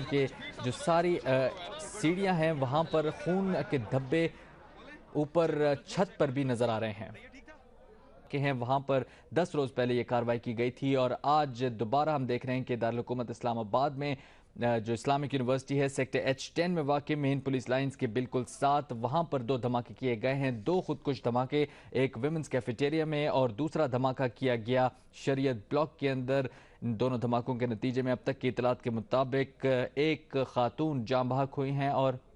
ہیں کہ جو ساری سیڑھیاں ہیں وہاں پر خون کے دھبے اوپر چھت پر بھی نظر آ رہے ہیں के हैं वहाँ पर 10 रोज़ पहले ये कार्रवाई की गई थी और आज दोबारा हम देख रहे हैं कि दारकूमत इस्लामाबाद में जो इस्लामिक यूनिवर्सिटी है सेक्टर एच टेन में वाक़ मेन पुलिस लाइन्स के बिल्कुल साथ वहां पर दो धमाके किए गए हैं दो खुदकुश धमाके एक वेमेंस कैफेटेरिया में और दूसरा धमाका किया गया शरीयत ब्लॉक के अंदर दोनों धमाकों के नतीजे में अब तक की इतलात के मुताबिक एक खातून जाम बहक हुई हैं और